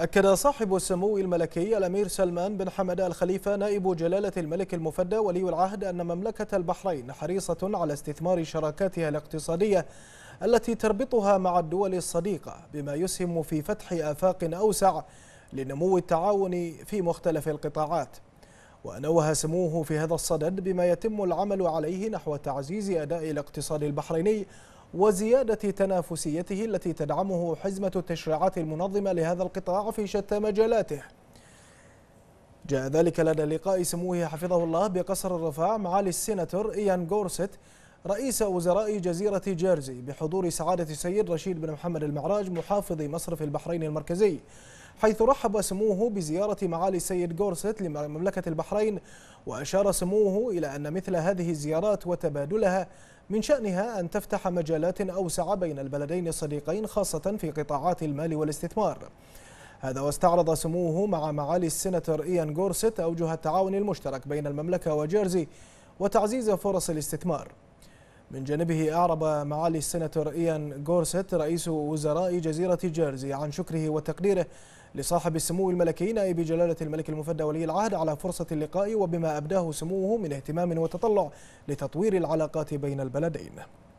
أكد صاحب السمو الملكي الأمير سلمان بن حمد الخليفة نائب جلالة الملك المفدى ولي العهد أن مملكة البحرين حريصة على استثمار شراكاتها الاقتصادية التي تربطها مع الدول الصديقة بما يسهم في فتح آفاق أوسع لنمو التعاون في مختلف القطاعات ونوه سموه في هذا الصدد بما يتم العمل عليه نحو تعزيز أداء الاقتصاد البحريني وزيادة تنافسيته التي تدعمه حزمة التشريعات المنظمة لهذا القطاع في شتى مجالاته جاء ذلك لدى لقاء سموه حفظه الله بقصر الرفاع معالي السيناتور إيان غورست رئيس وزراء جزيرة جيرزي بحضور سعادة السيد رشيد بن محمد المعراج محافظ مصرف البحرين المركزي حيث رحب سموه بزيارة معالي السيد غورست لمملكة البحرين وأشار سموه إلى أن مثل هذه الزيارات وتبادلها من شأنها أن تفتح مجالات أوسع بين البلدين الصديقين خاصة في قطاعات المال والاستثمار هذا واستعرض سموه مع معالي السناتور إيان جورست أوجه التعاون المشترك بين المملكة وجيرزي وتعزيز فرص الاستثمار من جانبه أعرب معالي السناتور إيان غورست رئيس وزراء جزيرة جيرزي عن شكره وتقديره لصاحب السمو الملكي نائب جلالة الملك المفدى ولي العهد على فرصة اللقاء وبما أبداه سموه من اهتمام وتطلع لتطوير العلاقات بين البلدين